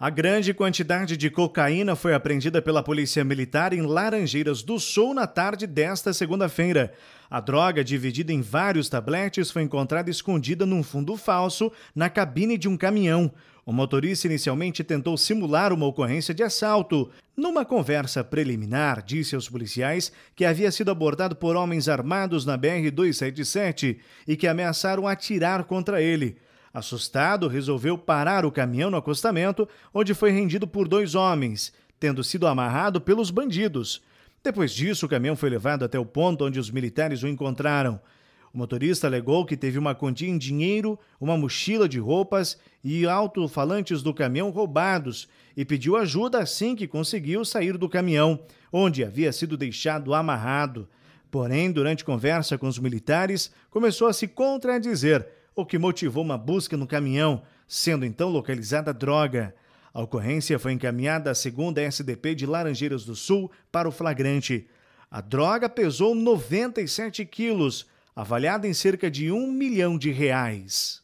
A grande quantidade de cocaína foi apreendida pela Polícia Militar em Laranjeiras do Sul na tarde desta segunda-feira. A droga, dividida em vários tabletes, foi encontrada escondida num fundo falso na cabine de um caminhão. O motorista inicialmente tentou simular uma ocorrência de assalto. Numa conversa preliminar, disse aos policiais que havia sido abordado por homens armados na BR-277 e que ameaçaram atirar contra ele. Assustado, resolveu parar o caminhão no acostamento, onde foi rendido por dois homens, tendo sido amarrado pelos bandidos. Depois disso, o caminhão foi levado até o ponto onde os militares o encontraram. O motorista alegou que teve uma quantia em dinheiro, uma mochila de roupas e alto-falantes do caminhão roubados e pediu ajuda assim que conseguiu sair do caminhão, onde havia sido deixado amarrado. Porém, durante conversa com os militares, começou a se contradizer, o que motivou uma busca no caminhão, sendo então localizada droga. A ocorrência foi encaminhada à segunda SDP de Laranjeiras do Sul para o flagrante. A droga pesou 97 quilos, avaliada em cerca de um milhão de reais.